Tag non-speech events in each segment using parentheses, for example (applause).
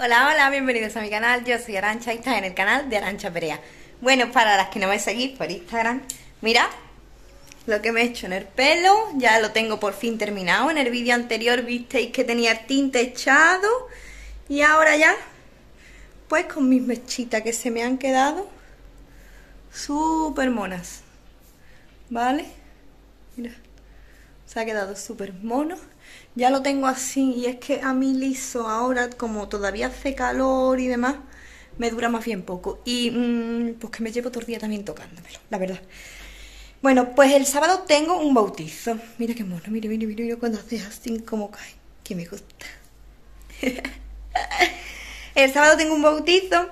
Hola, hola, bienvenidos a mi canal. Yo soy Arancha y estás en el canal de Arancha Perea. Bueno, para las que no me seguís por Instagram, mira lo que me he hecho en el pelo. Ya lo tengo por fin terminado. En el vídeo anterior visteis que tenía tinte echado. Y ahora ya, pues con mis mechitas que se me han quedado, súper monas. ¿Vale? Mira, se ha quedado súper mono ya lo tengo así y es que a mí liso ahora como todavía hace calor y demás me dura más bien poco y mm, pues que me llevo todo el día también tocándomelo, la verdad. Bueno, pues el sábado tengo un bautizo. Mira qué mono, mire, mire, mira, yo cuando haces así como cae, que me gusta. (laughs) el sábado tengo un bautizo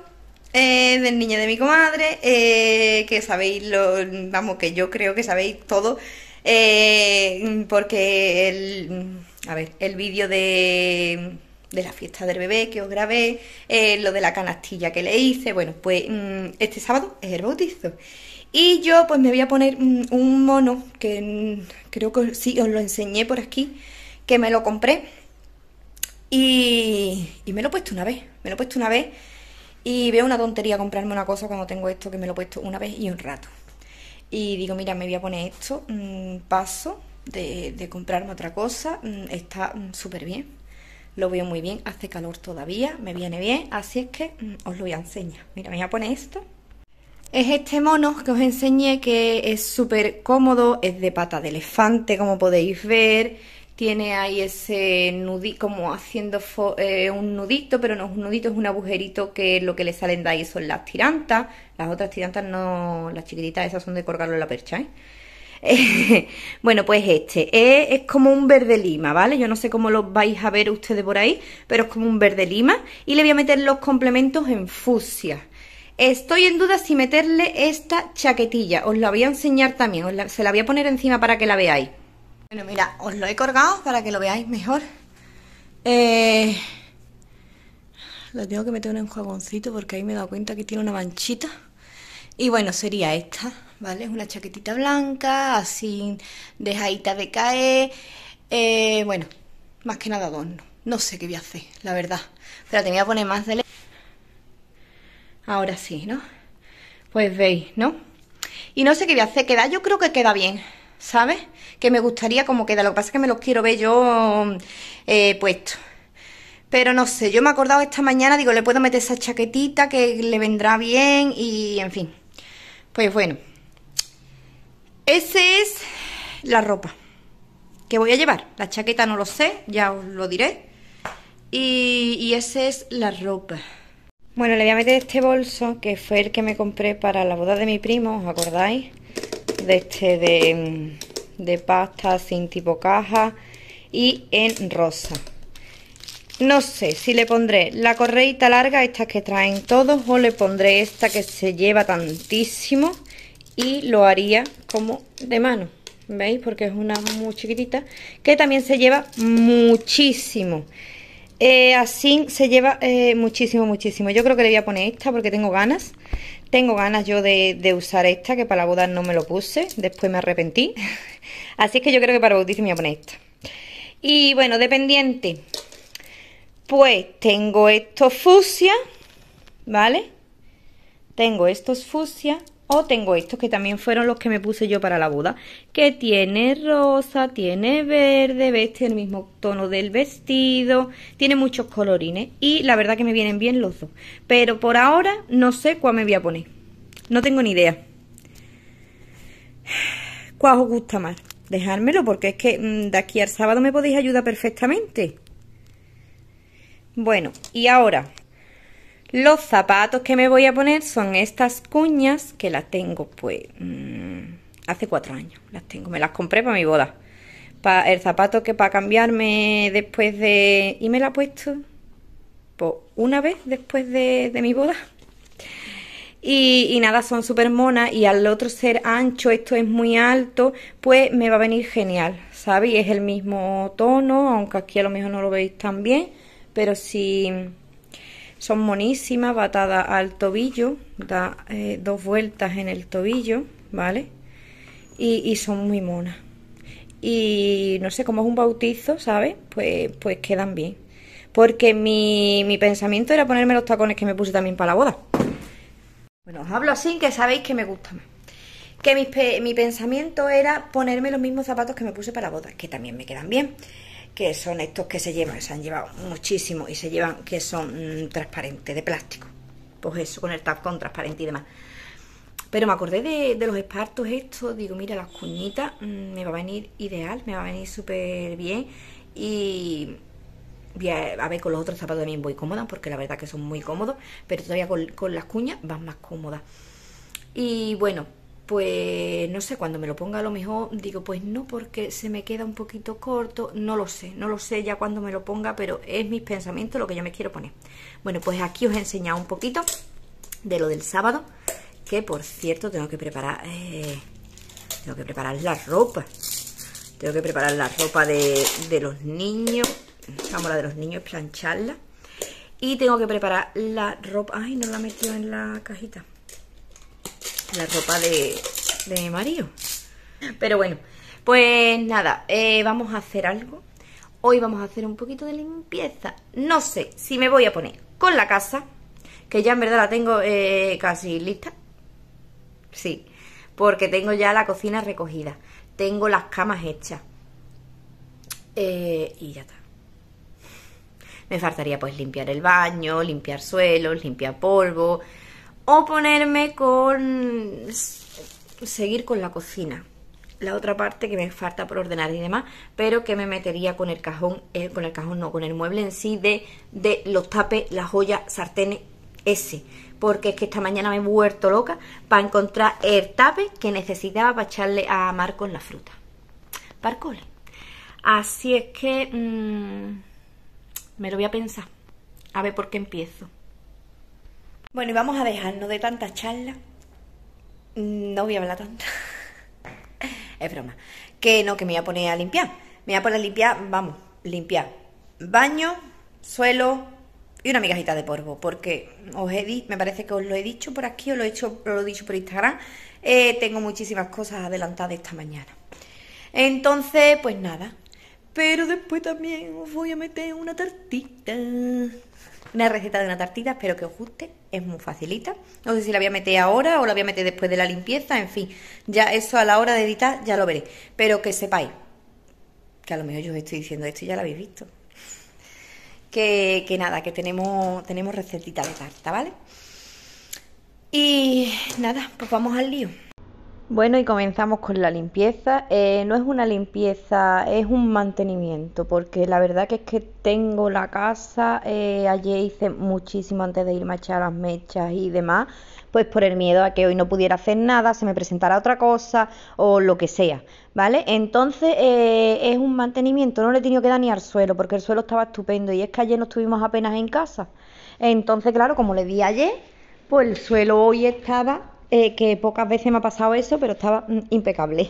eh, del niño de mi comadre, eh, que sabéis, lo, vamos, que yo creo que sabéis todo, eh, porque el a ver, el vídeo de, la fiesta del bebé que os grabé, eh, lo de la canastilla que le hice, bueno, pues mm, este sábado es el bautizo. Y yo pues me voy a poner mm, un mono que mm, creo que sí, os lo enseñé por aquí, que me lo compré. Y, y me lo he puesto una vez, me lo he puesto una vez. Y veo una tontería comprarme una cosa cuando tengo esto que me lo he puesto una vez y un rato. Y digo, mira, me voy a poner esto, paso, de, comprarme otra cosa, mm, está mm, súper bien, lo veo muy bien, hace calor todavía, me viene bien, así es que mm, os lo voy a enseñar. Mira, me voy a poner esto. Es este mono que os enseñé que es súper cómodo, es de pata de elefante como podéis ver, tiene ahí ese nudito, como haciendo eh, un nudito, pero no es un nudito, es un agujerito que lo que le salen de ahí son las tirantas. Las otras tirantas no, las chiquititas esas son de colgarlo en la percha, ¿eh? (laughs) bueno, pues este eh, es, como un verde lima, ¿vale? Yo no sé cómo lo vais a ver ustedes por ahí, pero es como un verde lima. Y le voy a meter los complementos en fucsia. Estoy en duda si meterle esta chaquetilla. Os la voy a enseñar también. se la voy a poner encima para que la veáis. Bueno, mira, os lo he colgado para que lo veáis mejor. Eh, lo tengo que meter en un enjuagoncito porque ahí me he dado cuenta que tiene una manchita. Y bueno, sería esta. ¿vale? una chaquetita blanca, así dejadita de caer. Eh, bueno, más que nada adorno. No sé qué voy a hacer, la verdad. Pero tenía voy poner más de... Ahora sí, ¿no? Pues veis, ¿no? Y no sé qué voy a hacer. Queda, yo creo que queda bien, ¿sabes? Que me gustaría como queda. Lo que pasa es que me los quiero ver yo mm, eh, puesto. Pero no sé, yo me he acordado esta mañana, digo, le puedo meter esa chaquetita que le vendrá bien y en fin. Pues bueno, ese es la ropa que voy a llevar. La chaqueta no lo sé, ya os lo diré. Y, esa es la ropa. Bueno, le voy a meter este bolso, que fue el que me compré para la boda de mi primo, ¿os acordáis? De este de, de pasta sin tipo caja y en rosa. No sé si le pondré la correita larga, estas que traen todos, o le pondré esta que se lleva tantísimo y lo haría como de mano. ¿Veis? Porque es una muy chiquitita. Que también se lleva muchísimo. Eh, así se lleva eh, muchísimo, muchísimo. Yo creo que le voy a poner esta porque tengo ganas. Tengo ganas yo de, usar esta, que para la boda no me lo puse. Después me arrepentí. (laughs) Así que yo creo que para bautismo me voy a poner esta. Y bueno, dependiente. Pues tengo estos fucsia, ¿vale? Tengo estos fucsia o tengo estos que también fueron los que me puse yo para la boda. Que tiene rosa, tiene verde, veste el mismo tono del vestido. Tiene muchos colorines. Y la verdad que me vienen bien los dos. Pero por ahora no sé cuál me voy a poner. No tengo ni idea. ¿Cuál os gusta más? Dejármelo porque es que mm, de aquí al sábado me podéis ayudar perfectamente. Bueno, y ahora los zapatos que me voy a poner son estas cuñas que las tengo, pues, mm, hace cuatro años. Las tengo, me las compré para mi boda. el zapato que para cambiarme después de... Y me la he puesto pues, una vez después de, mi boda. Y, nada, son súper monas y al otro ser ancho, esto es muy alto, pues me va a venir genial, ¿sabes? es el mismo tono, aunque aquí a lo mejor no lo veis tan bien, pero si son monísimas, batadas al tobillo, da eh, dos vueltas en el tobillo, ¿vale? Y, son muy monas. Y no sé, como es un bautizo, ¿sabes? Pues, pues quedan bien. Porque mi, pensamiento era ponerme los tacones que me puse también para la boda. Bueno, os hablo así que sabéis que me gusta más que mi, pensamiento era ponerme los mismos zapatos que me puse para la boda, que también me quedan bien que son estos que se llevan, se han llevado muchísimo y se llevan que son mm, transparentes, de plástico. Pues eso, con el tapón transparente y demás. Pero me acordé de, los espartos estos, digo, mira, las cuñitas mm, me va a venir ideal, me va a venir súper bien y a, ver, con los otros zapatos también voy cómoda, porque la verdad que son muy cómodos, pero todavía con las cuñas van más cómodas. Y bueno, pues no sé, cuando me lo ponga a lo mejor digo, pues no, porque se me queda un poquito corto, no lo sé, no lo sé ya cuando me lo ponga, pero es mis pensamientos lo que yo me quiero poner. Bueno, pues aquí os he enseñado un poquito de lo del sábado, que por cierto tengo que preparar, eh, tengo que preparar la ropa, tengo que preparar la ropa de, de los niños, vamos, la de los niños, plancharla, y tengo que preparar la ropa, ay, no la he metido en la cajita, la ropa de, de Pero bueno, pues nada, eh, vamos a hacer algo. Hoy vamos a hacer un poquito de limpieza. No sé si me voy a poner con la casa, que ya en verdad la tengo eh, casi lista. Sí, porque tengo ya la cocina recogida, tengo las camas hechas. Eh, y ya está. Me faltaría pues limpiar el baño, limpiar suelos, limpiar polvo, o ponerme con seguir con la cocina la otra parte que me falta por ordenar y demás, pero que me metería con el cajón, eh, con el cajón no, con el mueble en sí de, de los tapes, las joyas, sartenes, ese. Porque es que esta mañana me he vuelto loca para encontrar el tape que necesitaba para echarle a Marcos la fruta. parcole Así es que mm, me lo voy a pensar. A ver por qué empiezo. Bueno, y vamos a dejarnos de tanta charla. Mm, no voy a hablar tanto. (laughs) es broma. Que no, que me voy a poner a limpiar. Me voy a poner a limpiar, vamos, limpiar. Baño, suelo y una migajita de polvo. Porque os he me parece que os lo he dicho por aquí, os lo he, hecho, lo he dicho por Instagram. Eh, tengo muchísimas cosas adelantadas esta mañana. Entonces, pues nada, pero después también os voy a meter una tartita. Una receta de una tartita, espero que os guste. Es muy facilita. No sé si la voy a meter ahora o la voy a meter después de la limpieza. En fin, ya eso a la hora de editar ya lo veré. Pero que sepáis que a lo mejor yo os estoy diciendo esto y ya lo habéis visto. Que, que nada, que tenemos, tenemos recetita de tarta, ¿vale? Y nada, pues vamos al lío. Bueno, y comenzamos con la limpieza. Eh, no es una limpieza, es un mantenimiento, porque la verdad que es que tengo la casa, eh, ayer hice muchísimo antes de irme a echar las mechas y demás, pues por el miedo a que hoy no pudiera hacer nada, se me presentara otra cosa o lo que sea, ¿vale? Entonces eh, es un mantenimiento, no le he tenido que dañar suelo, porque el suelo estaba estupendo y es que ayer no estuvimos apenas en casa. Entonces, claro, como le di ayer, pues el suelo hoy estaba eh, que pocas veces me ha pasado eso, pero estaba mm, impecable.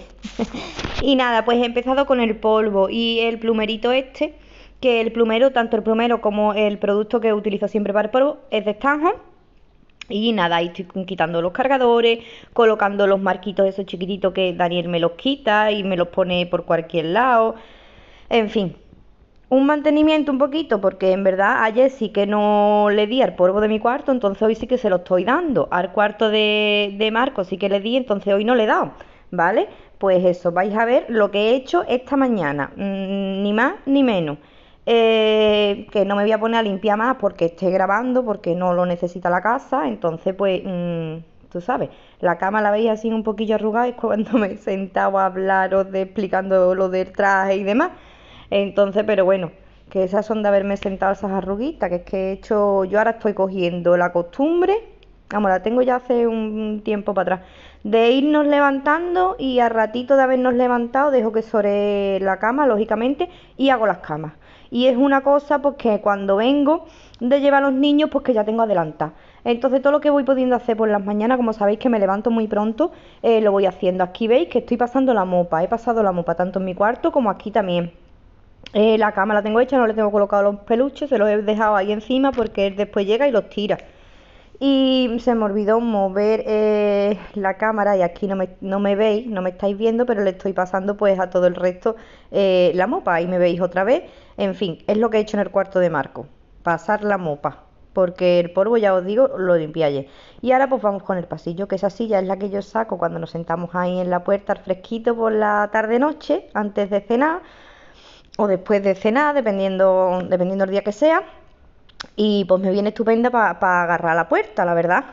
(laughs) y nada, pues he empezado con el polvo y el plumerito este, que el plumero, tanto el plumero como el producto que utilizo siempre para el polvo, es de estanjo. Y nada, ahí estoy quitando los cargadores, colocando los marquitos esos chiquititos que Daniel me los quita y me los pone por cualquier lado. En fin, un mantenimiento un poquito, porque en verdad ayer sí que no le di al polvo de mi cuarto, entonces hoy sí que se lo estoy dando. Al cuarto de, de Marco sí que le di, entonces hoy no le he dado, ¿vale? Pues eso, vais a ver lo que he hecho esta mañana, mm, ni más ni menos. Eh, que no me voy a poner a limpiar más porque esté grabando, porque no lo necesita la casa, entonces pues... Mm, tú sabes, la cama la veis así un poquillo arrugada, es cuando me sentaba a hablaros de explicando lo del traje y demás. Entonces, pero bueno, que esas son de haberme sentado esas arruguitas, que es que he hecho, yo ahora estoy cogiendo la costumbre, vamos, la tengo ya hace un tiempo para atrás, de irnos levantando y al ratito de habernos levantado dejo que sobre la cama, lógicamente, y hago las camas. Y es una cosa porque pues, cuando vengo de llevar a los niños, pues que ya tengo adelantada. Entonces todo lo que voy pudiendo hacer por las mañanas, como sabéis que me levanto muy pronto, eh, lo voy haciendo. Aquí veis que estoy pasando la mopa, he pasado la mopa tanto en mi cuarto como aquí también. Eh, la cama la tengo hecha, no le tengo colocado los peluches, se los he dejado ahí encima porque él después llega y los tira. Y se me olvidó mover eh, la cámara y aquí no me, veis, no me estáis viendo, pero le estoy pasando pues a todo el resto eh, la mopa y me veis otra vez. En fin, es lo que he hecho en el cuarto de Marco, pasar la mopa, porque el polvo ya os digo, lo limpié Y ahora pues vamos con el pasillo, que esa silla es la que yo saco cuando nos sentamos ahí en la puerta al fresquito por la tarde-noche, antes de cenar o después de cenar, dependiendo, dependiendo el día que sea. Y pues me viene estupenda para agarrar la puerta, la verdad.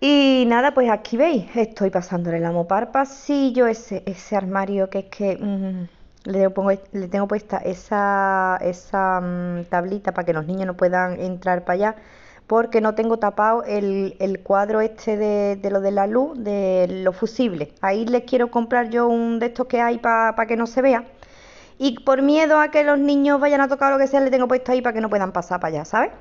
Y nada, pues aquí veis, estoy pasándole la mopar pasillo, ese, ese armario que es que mm, le, le, tengo puesta esa, esa mm, tablita para que los niños no puedan entrar para allá, porque no tengo tapado el, cuadro este de, lo de la luz, de los fusibles. Ahí les quiero comprar yo un de estos que hay para que no se vea y por miedo a que los niños vayan a tocar lo que sea, le tengo puesto ahí para que no puedan pasar para allá, ¿sabes?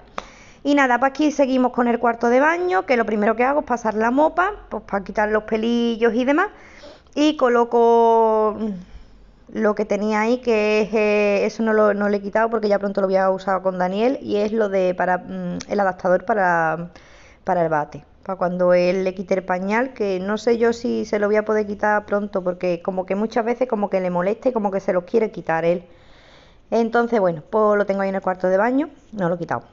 Y nada, para pues aquí seguimos con el cuarto de baño, que lo primero que hago es pasar la mopa, pues para quitar los pelillos y demás. Y coloco lo que tenía ahí, que es, eh, eso no lo, he quitado porque ya pronto lo voy a usar con Daniel, y es lo de para mm, el adaptador para el bate para cuando él le quite el pañal, que no sé yo si se lo voy a poder quitar pronto, porque como que muchas veces como que le moleste como que se lo quiere quitar él. Entonces, bueno, pues lo tengo ahí en el cuarto de baño, no lo he quitado.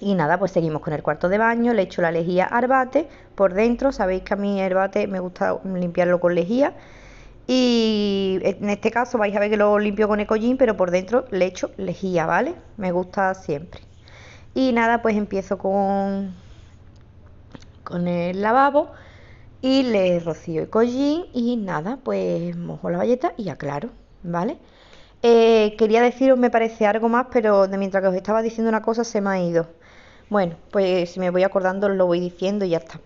Y nada, pues seguimos con el cuarto de baño, le echo la lejía al bate por dentro, sabéis que a mí el bate me gusta limpiarlo con lejía. Y en este caso vais a ver que lo limpio con ecollín, pero por dentro le echo lejía, ¿vale? Me gusta siempre. Y nada, pues empiezo con con el lavabo y le rocío el collín y nada, pues mojo la valleta y aclaro, ¿vale? Eh, quería deciros, me parece algo más, pero de mientras que os estaba diciendo una cosa se me ha ido. Bueno, pues si me voy acordando lo voy diciendo y ya está.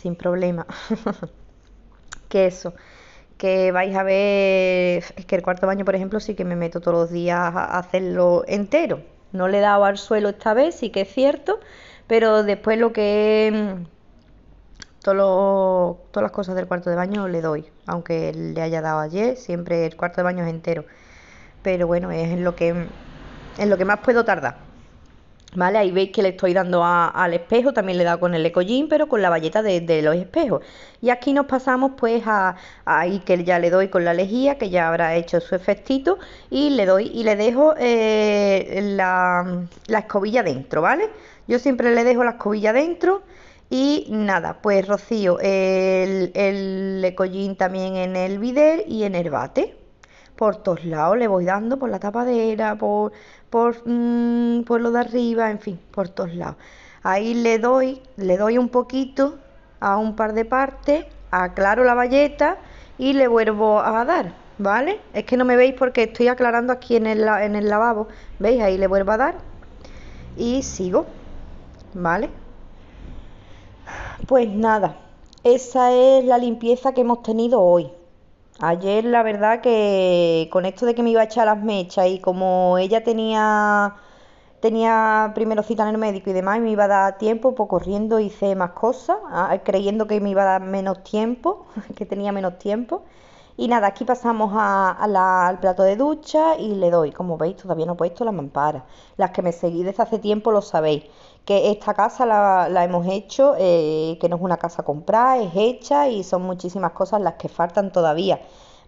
Sin problema. (laughs) que eso, que vais a ver, es que el cuarto baño, por ejemplo, sí que me meto todos los días a hacerlo entero. No le he dado al suelo esta vez, sí que es cierto, pero después lo que es mm, todas las cosas del cuarto de baño le doy, aunque le haya dado ayer, siempre el cuarto de baño es entero. Pero bueno, es en lo que, es lo que más puedo tardar. ¿Vale? Ahí veis que le estoy dando al espejo, también le he dado con el ecollín, pero con la valleta de, los espejos. Y aquí nos pasamos pues a, ahí que ya le doy con la lejía, que ya habrá hecho su efectito, y le doy y le dejo eh, la, la, escobilla dentro, ¿vale? Yo siempre le dejo la escobilla dentro y nada, pues rocío el, el ecollín también en el videl y en el bate. Por todos lados le voy dando, por la tapadera, por, por, mm, por lo de arriba, en fin, por todos lados. Ahí le doy, le doy un poquito a un par de partes, aclaro la valleta y le vuelvo a dar, ¿vale? Es que no me veis porque estoy aclarando aquí en el, en el lavabo, ¿veis? Ahí le vuelvo a dar y sigo. ¿vale? Pues nada, esa es la limpieza que hemos tenido hoy. Ayer la verdad que con esto de que me iba a echar las mechas y como ella tenía tenía primero cita en el médico y demás me iba a dar tiempo, pues corriendo hice más cosas, creyendo que me iba a dar menos tiempo, (laughs) que tenía menos tiempo. Y nada, aquí pasamos al plato de ducha y le doy. Como veis, todavía no he puesto las mamparas. Las que me seguís desde hace tiempo lo sabéis que esta casa la, la hemos hecho, eh, que no es una casa comprada, es hecha y son muchísimas cosas las que faltan todavía,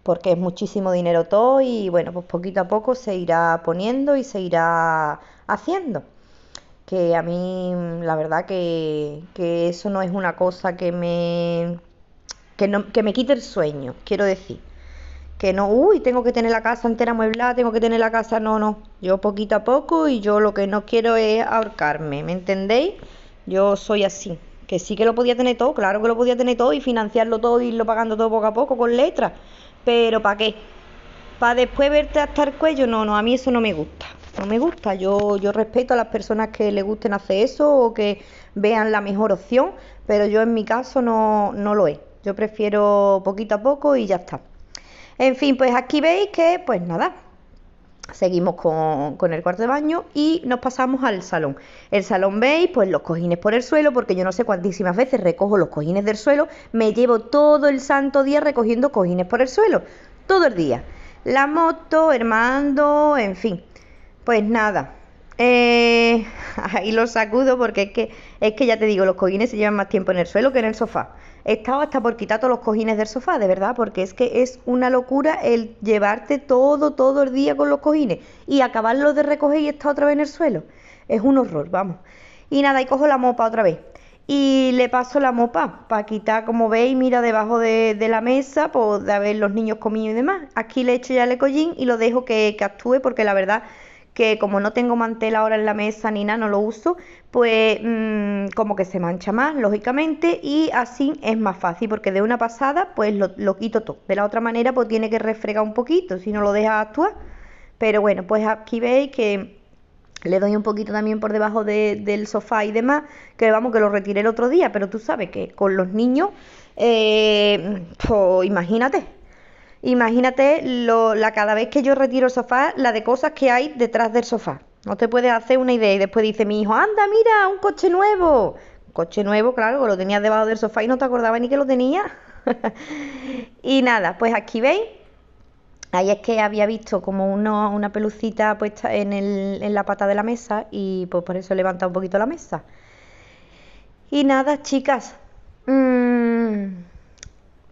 porque es muchísimo dinero todo y bueno, pues poquito a poco se irá poniendo y se irá haciendo. Que a mí la verdad que, eso no es una cosa que me, que me quite el sueño, quiero decir que no, uy, tengo que tener la casa entera mueblada tengo que tener la casa, no, no, yo poquito a poco y yo lo que no quiero es ahorcarme, ¿me entendéis? Yo soy así, que sí que lo podía tener todo, claro que lo podía tener todo y financiarlo todo y irlo pagando todo poco a poco con letras, pero ¿para qué? Para después verte hasta el cuello, no, no, a mí eso no me gusta, no me gusta, yo, yo respeto a las personas que le gusten hacer eso o que vean la mejor opción, pero yo en mi caso no, no lo es, yo prefiero poquito a poco y ya está. En fin, pues aquí veis que, pues nada, Seguimos con, con, el cuarto de baño y nos pasamos al salón. El salón veis, pues los cojines por el suelo, porque yo no sé cuántísimas veces recojo los cojines del suelo, me llevo todo el santo día recogiendo cojines por el suelo, todo el día. La moto, Hermando, en fin. Pues nada, eh, (laughs) ahí lo sacudo porque es que, es que ya te digo, los cojines se llevan más tiempo en el suelo que en el sofá. He estado hasta por quitar todos los cojines del sofá, de verdad, porque es que es una locura el llevarte todo, todo el día con los cojines y acabarlo de recoger y estar otra vez en el suelo. Es un horror, vamos. Y nada, y cojo la mopa otra vez. Y le paso la mopa para quitar, como veis, mira debajo de, la mesa, pues de haber los niños comido y demás. Aquí le echo ya el collín y lo dejo que, que actúe porque la verdad que como no tengo mantel ahora en la mesa ni nada, no lo uso, pues mm, como que se mancha más, lógicamente, y así es más fácil, porque de una pasada pues lo, quito todo. De la otra manera pues tiene que refregar un poquito, si no lo deja actuar. Pero bueno, pues aquí veis que le doy un poquito también por debajo del sofá y demás, que vamos, que lo retiré el otro día, pero tú sabes que con los niños, eh, pues imagínate, imagínate la cada vez que yo retiro el sofá, la de cosas que hay detrás del sofá. No te puedes hacer una idea. Y después dice mi hijo, anda, mira, un coche nuevo. coche nuevo, claro, lo tenías debajo del sofá y no te acordabas ni que lo tenía. (laughs) y nada, pues aquí veis. Ahí es que había visto como una pelucita puesta en, la pata de la mesa y pues por eso he levantado un poquito la mesa. Y nada, chicas. Mm,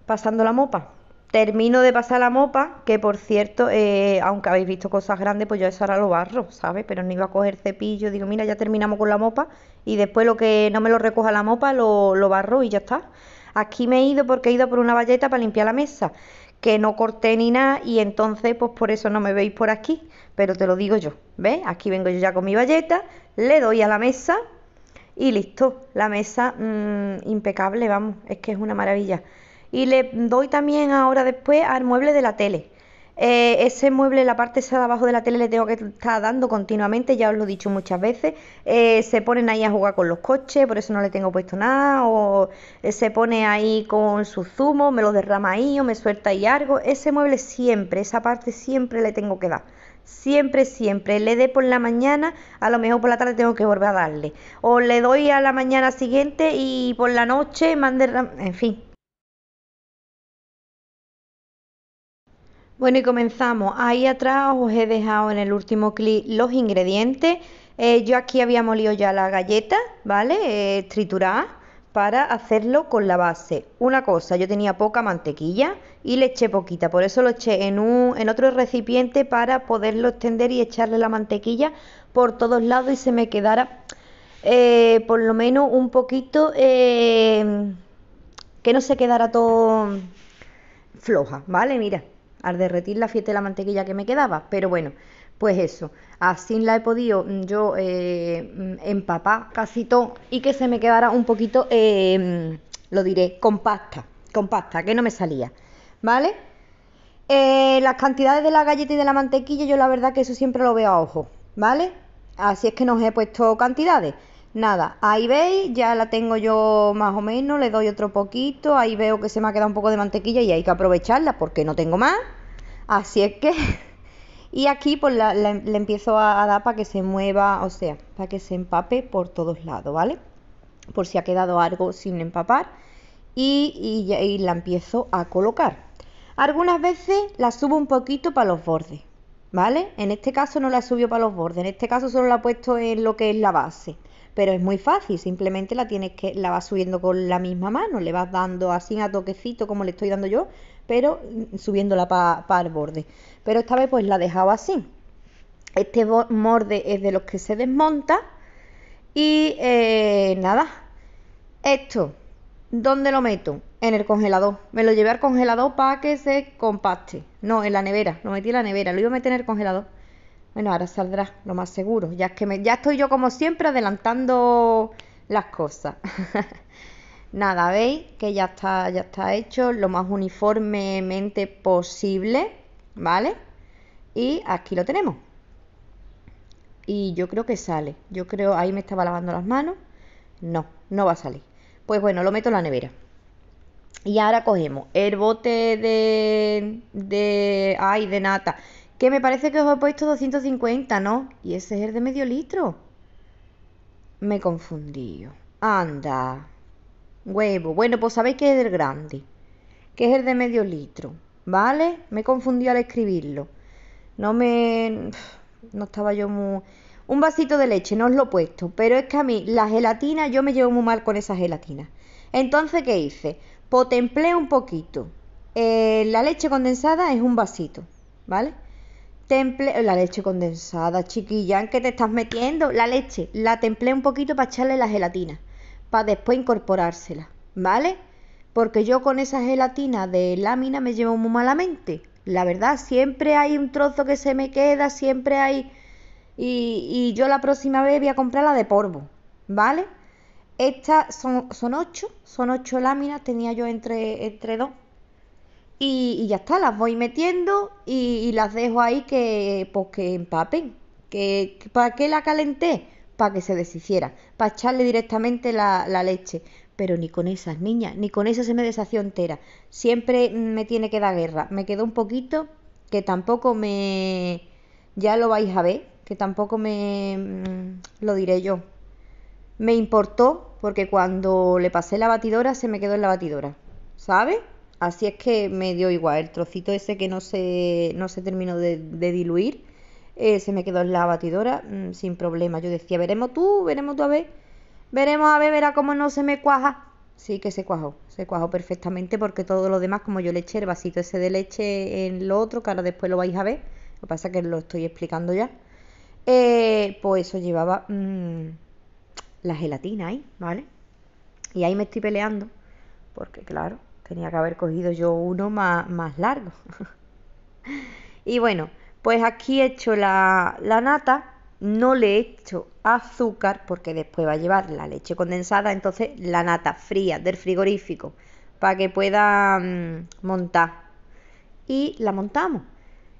pasando la mopa. Termino de pasar la mopa, que por cierto, eh, aunque habéis visto cosas grandes, pues yo eso ahora lo barro, ¿sabes? Pero no iba a coger cepillo, digo, mira, ya terminamos con la mopa y después lo que no me lo recoja la mopa lo, barro y ya está. Aquí me he ido porque he ido por una valleta para limpiar la mesa, que no corté ni nada y entonces pues por eso no me veis por aquí, pero te lo digo yo, ¿ves? Aquí vengo yo ya con mi valleta, le doy a la mesa y listo, la mesa mm, impecable, vamos, es que es una maravilla. Y le doy también ahora después al mueble de la tele. Eh, ese mueble, la parte esa de abajo de la tele, le tengo que estar dando continuamente, ya os lo he dicho muchas veces. Eh, se ponen ahí a jugar con los coches, por eso no le tengo puesto nada. O eh, se pone ahí con su zumo, me lo derrama ahí o me suelta ahí algo. Ese mueble siempre, esa parte siempre le tengo que dar. Siempre, siempre. Le dé por la mañana, a lo mejor por la tarde tengo que volver a darle. O le doy a la mañana siguiente y por la noche mande. En fin, Bueno, y comenzamos. Ahí atrás os he dejado en el último clic los ingredientes. Eh, yo aquí había molido ya la galleta, ¿vale? Eh, para hacerlo con la base. Una cosa, yo tenía poca mantequilla y le eché poquita, por eso lo eché en, en otro recipiente para poderlo extender y echarle la mantequilla por todos lados y se me quedara eh, por lo menos un poquito, eh, que no se quedara todo floja, ¿vale? Mira, al derretir la fiesta de la mantequilla que me quedaba. Pero bueno, pues eso, así la he podido mm, yo eh, empapar casi todo y que se me quedara un poquito, eh, lo diré, compacta, compacta, que no me salía, ¿vale? Eh, las cantidades de la galleta y de la mantequilla, yo la verdad que eso siempre lo veo a ojo, ¿vale? Así es que nos he puesto cantidades. Nada, ahí veis, ya la tengo yo más o menos, le doy otro poquito, ahí veo que se me ha quedado un poco de mantequilla y hay que aprovecharla porque no tengo más. Así es que... Y aquí pues la, le empiezo a, dar para que se mueva, o sea, para que se empape por todos lados, ¿vale? Por si ha quedado algo sin empapar. Y, y, la empiezo a colocar. Algunas veces la subo un poquito para los bordes, ¿vale? En este caso no la subió para los bordes, en este caso solo la he puesto en lo que es la base. Pero es muy fácil, simplemente la tienes que, la vas subiendo con la misma mano, le vas dando así a toquecito como le estoy dando yo, pero mm, subiéndola para el borde. Pero esta vez pues la dejaba así. Este borde es de los que se desmonta y eh, nada, esto, ¿dónde lo meto? En el congelador. Me lo llevé al congelador para que se compacte. No, en la nevera, lo metí en la nevera, lo iba a meter en el congelador. Bueno, ahora saldrá, lo más seguro. Ya, es que me, ya estoy yo como siempre adelantando las cosas. (laughs) Nada, veis que ya está, ya está hecho lo más uniformemente posible, ¿vale? Y aquí lo tenemos. Y yo creo que sale. Yo creo, ahí me estaba lavando las manos. No, no va a salir. Pues bueno, lo meto en la nevera. Y ahora cogemos el bote de, de... Ay, de nata. Que me parece que os he puesto 250, ¿no? Y ese es el de medio litro. Me he confundido. Anda. Huevo. Bueno, pues sabéis que es el grande, que es el de medio litro, ¿vale? Me confundí al escribirlo. No me... No estaba yo muy... Un vasito de leche, no os lo he puesto, pero es que a mí la gelatina, yo me llevo muy mal con esa gelatina. Entonces, ¿qué hice? Potemplé pues, un poquito. Eh, la leche condensada es un vasito, ¿vale? Temple, la leche condensada, chiquilla, ¿en qué te estás metiendo? La leche, la templé un poquito para echarle la gelatina para después incorporársela, ¿vale? Porque yo con esa gelatina de lámina me llevo muy malamente. La verdad, siempre hay un trozo que se me queda, siempre hay... Y, yo la próxima vez voy a comprar la de polvo, ¿vale? Estas son, son ocho, son ocho láminas, tenía yo entre, entre dos. Y, ya está, las voy metiendo y, las dejo ahí pues, que, empapen. Que, que, ¿Para qué la calenté? para que se deshiciera, para echarle directamente la, la leche. Pero ni con esas, niñas, ni con esas se me deshació entera. Siempre me tiene que dar guerra. Me quedó un poquito que tampoco me... Ya lo vais a ver, que tampoco me... Mm, lo diré yo. Me importó porque cuando le pasé la batidora se me quedó en la batidora. ¿Sabes? Así es que me dio igual el trocito ese que no se, no se terminó de, de diluir eh, se me quedó en la batidora mm, sin problema. Yo decía, veremos tú, veremos tú a ver, veremos a ver, verá cómo no se me cuaja. Sí que se cuajó, se cuajó perfectamente porque todo lo demás, como yo le eché el vasito ese de leche en lo otro, que ahora después lo vais a ver, lo que pasa es que lo estoy explicando ya, eh, pues eso llevaba mm, la gelatina ahí, ¿vale? Y ahí me estoy peleando, porque claro, tenía que haber cogido yo uno más, más largo. (laughs) y bueno, pues aquí he hecho la, nata, no le he hecho azúcar porque después va a llevar la leche condensada, entonces la nata fría del frigorífico para que pueda mm, montar. Y la montamos,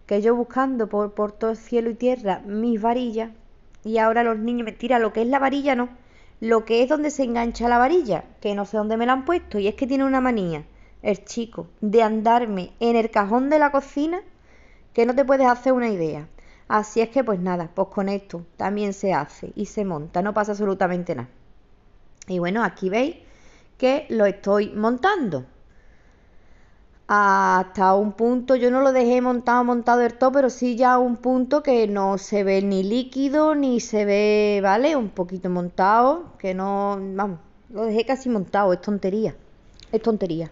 que yo buscando por, todo el cielo y tierra mis varillas y ahora los niños, me tiran lo que es la varilla no, lo que es donde se engancha la varilla, que no sé dónde me la han puesto y es que tiene una manía el chico de andarme en el cajón de la cocina que no te puedes hacer una idea. Así es que pues nada, pues con esto también se hace y se monta, no pasa absolutamente nada. Y bueno, aquí veis que lo estoy montando. Hasta un punto, yo no lo dejé montado, montado del todo, pero sí ya un punto que no se ve ni líquido, ni se ve, ¿vale? Un poquito montado, que no, vamos, lo dejé casi montado, es tontería, es tontería.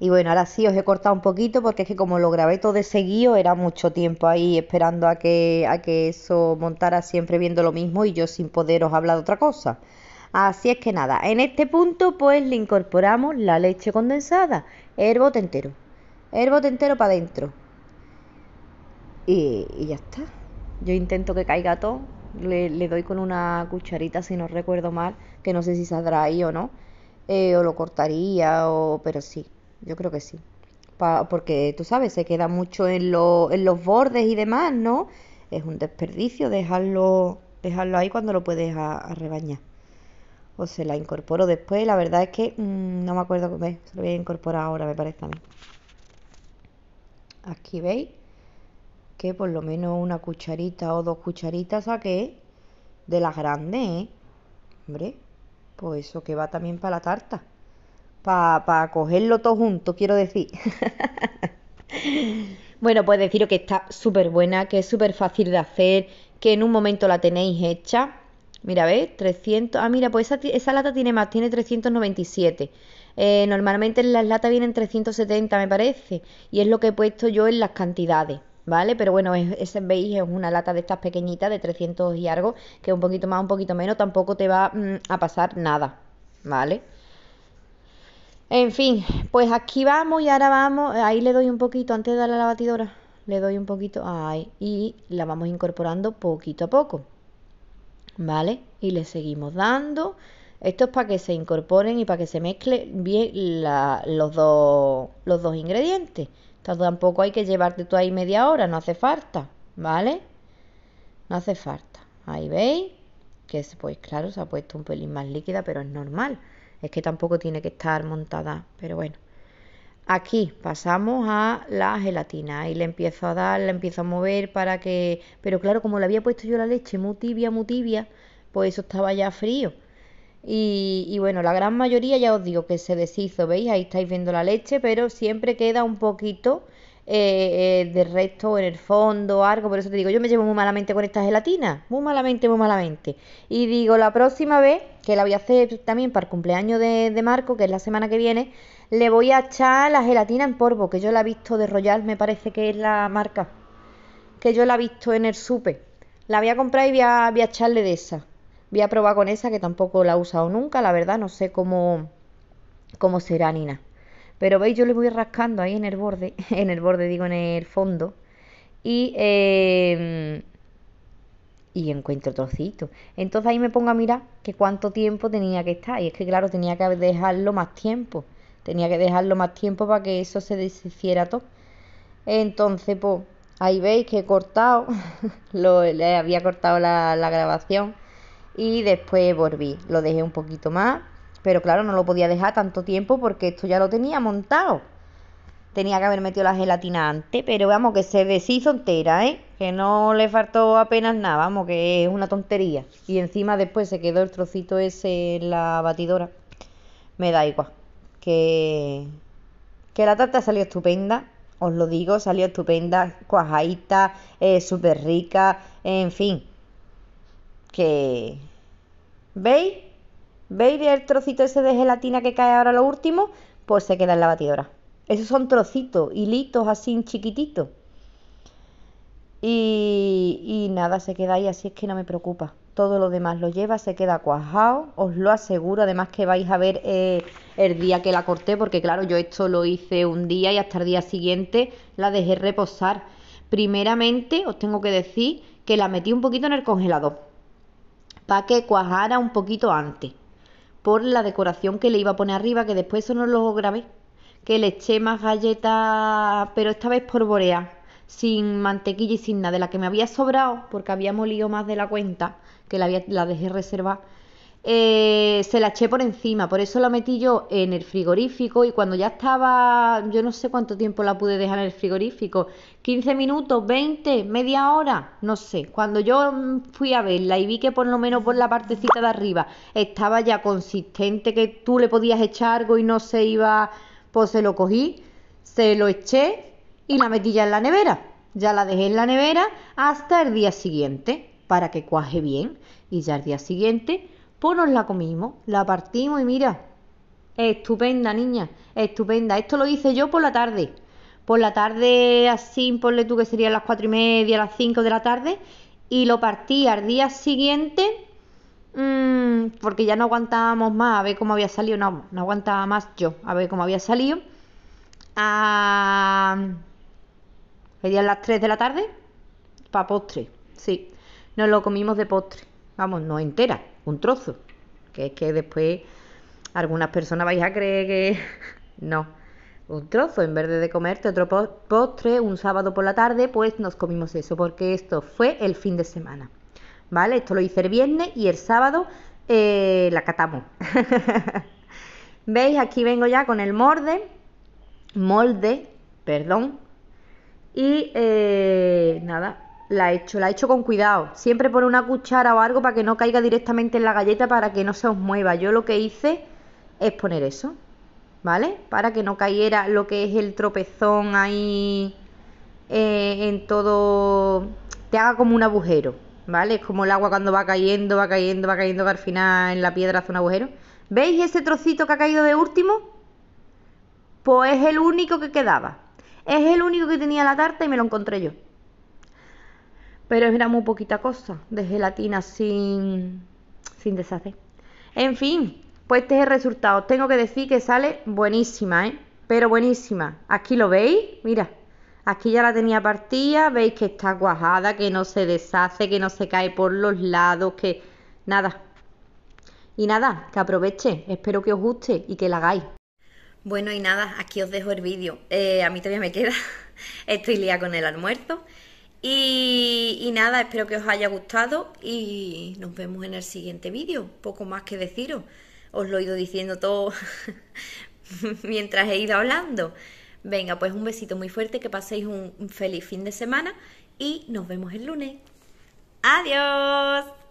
Y bueno, ahora sí os he cortado un poquito porque es que como lo grabé todo de seguido, era mucho tiempo ahí esperando a que, a que eso montara siempre viendo lo mismo y yo sin poderos hablar de otra cosa. Así es que nada, en este punto pues le incorporamos la leche condensada, el bote entero, el bote entero para adentro. Y, ya está. Yo intento que caiga todo, le, doy con una cucharita si no recuerdo mal, que no sé si saldrá ahí o no, eh, o lo cortaría, o, pero sí, yo creo que sí. porque tú sabes, se queda mucho en, los bordes y demás, ¿no? Es un desperdicio dejarlo, dejarlo ahí cuando lo puedes rebañar. O se la incorporo después, la verdad es que mm, no me acuerdo, es se lo voy a incorporar ahora, me parece a mí. Aquí veis que por lo menos una cucharita o dos cucharitas saqué de las grandes, ¿eh? Hombre, pues eso que va también para la tarta para cogerlo todo junto, quiero decir. (laughs) bueno, pues deciros que está súper buena, que es súper fácil de hacer, que en un momento la tenéis hecha. Mira, ¿ves? 300. Ah, mira, pues esa, lata tiene más, tiene 397. Eh, normalmente las latas vienen 370, me parece. Y es lo que he puesto yo en las cantidades, ¿vale? Pero bueno, es, veis, es una lata de estas pequeñitas de 300 y algo, que un poquito más, un poquito menos, tampoco te va mm, a pasar nada, ¿vale? En fin, pues aquí vamos y ahora vamos. Ahí le doy un poquito antes de darle a la batidora. Le doy un poquito. Ahí. Y la vamos incorporando poquito a poco. ¿Vale? Y le seguimos dando. Esto es para que se incorporen y para que se mezclen bien los, dos, los dos ingredientes. Entonces, tampoco hay que llevarte tú ahí media hora, no hace falta, ¿vale? No hace falta. Ahí veis que, pues claro, se ha puesto un pelín más líquida, pero es normal. Es que tampoco tiene que estar montada, pero bueno. Aquí pasamos a la gelatina y le empiezo a dar, le empiezo a mover para que... Pero claro, como le había puesto yo la leche muy tibia, muy tibia, pues eso estaba ya frío. Y, y, bueno, la gran mayoría ya os digo que se deshizo, ¿veis? Ahí estáis viendo la leche, pero siempre queda un poquito del eh, eh, de resto en el fondo, algo. Por eso te digo, yo me llevo muy malamente con esta gelatina, muy malamente, muy malamente. Y digo, la próxima vez, que la voy a hacer también para el cumpleaños de, de Marco, que es la semana que viene, le voy a echar la gelatina en polvo, que yo la he visto de Royal, me parece que es la marca, que yo la he visto en el supe. La voy a comprar y voy a, echarle de esa. Voy a probar con esa, que tampoco la he usado nunca, la verdad, no sé cómo, cómo será Nina pero veis, yo le voy rascando ahí en el borde, (laughs) en el borde digo en el fondo, y, em, y encuentro trocito Entonces ahí me pongo a mirar que cuánto tiempo tenía que estar. Y es que claro, tenía que dejarlo más tiempo. Tenía que dejarlo más tiempo para que eso se deshiciera todo. Entonces, pues, ahí veis que he cortado, (laughs) lo, le había cortado la, la grabación y después volví. Lo dejé un poquito más pero claro, no lo podía dejar tanto tiempo porque esto ya lo tenía montado. Tenía que haber metido la gelatina antes, pero vamos, que se deshizo entera, ¿eh? Que no le faltó apenas nada, vamos, que es una tontería. Y encima después se quedó el trocito ese en la batidora. Me da igual. Que, que la tarta salió estupenda, os lo digo, salió estupenda, cuajadita, eh, súper rica, en fin. Que... ¿Veis? ¿Veis el trocito ese de gelatina que cae ahora lo último? Pues se queda en la batidora. Esos son trocitos, hilitos así chiquititos. Y, y, nada, se queda ahí, así es que no me preocupa. Todo lo demás lo lleva, se queda cuajado, os lo aseguro. Además que vais a ver eh, el día que la corté, porque claro, yo esto lo hice un día y hasta el día siguiente la dejé reposar. Primeramente os tengo que decir que la metí un poquito en el congelador, para que cuajara un poquito antes por la decoración que le iba a poner arriba, que después eso no lo grabé. Que le eché más galletas, pero esta vez por borea, sin mantequilla y sin nada, de la que me había sobrado, porque había molido más de la cuenta, que la, había, la dejé reservar eh, se la eché por encima, por eso la metí yo en el frigorífico y cuando ya estaba, yo no sé cuánto tiempo la pude dejar en el frigorífico, 15 minutos, 20, media hora, no sé. Cuando yo mm, fui a verla y vi que por lo menos por la partecita de arriba estaba ya consistente, que tú le podías echar algo y no se iba, pues se lo cogí, se lo eché y la metí ya en la nevera. Ya la dejé en la nevera hasta el día siguiente para que cuaje bien y ya el día siguiente pues nos la comimos, la partimos y mira, estupenda niña, estupenda. Esto lo hice yo por la tarde. Por la tarde, así, ponle tú que serían las cuatro y media, las cinco de la tarde, y lo partí al día siguiente mm, porque ya no aguantábamos más a ver cómo había salido, no, no aguantaba más yo a ver cómo había salido. A... Serían las tres de la tarde para postre, sí. Nos lo comimos de postre, vamos, no entera, un trozo. Que es que después algunas personas vais a creer que (laughs) no. Un trozo, en vez de comerte otro postre un sábado por la tarde, pues nos comimos eso, porque esto fue el fin de semana. ¿Vale? Esto lo hice el viernes y el sábado eh, la catamos. (laughs) ¿Veis? Aquí vengo ya con el molde, molde, perdón. Y eh, nada, la he hecho, la he hecho con cuidado. Siempre pone una cuchara o algo para que no caiga directamente en la galleta para que no se os mueva. Yo lo que hice es poner eso, ¿vale? Para que no cayera lo que es el tropezón ahí eh, en todo, te haga como un agujero, ¿vale? Es como el agua cuando va cayendo, va cayendo, va cayendo, que al final en la piedra hace un agujero. ¿Veis ese trocito que ha caído de último? Pues es el único que quedaba. Es el único que tenía la tarta y me lo encontré yo pero era muy poquita cosa, de gelatina sin, sin deshacer. En fin, pues este es el resultado. Tengo que decir que sale buenísima, ¿eh? Pero buenísima. Aquí lo veis, mira. Aquí ya la tenía partida, veis que está cuajada, que no se deshace, que no se cae por los lados, que nada. Y nada, que aproveche, espero que os guste y que la hagáis. Bueno y nada, aquí os dejo el vídeo. Eh, a mí todavía me queda, (laughs) estoy lía con el almuerzo y, nada, espero que os haya gustado y nos vemos en el siguiente vídeo. Poco más que deciros. Os lo he ido diciendo todo (laughs) mientras he ido hablando. Venga, pues un besito muy fuerte, que paséis un feliz fin de semana y nos vemos el lunes. Adiós.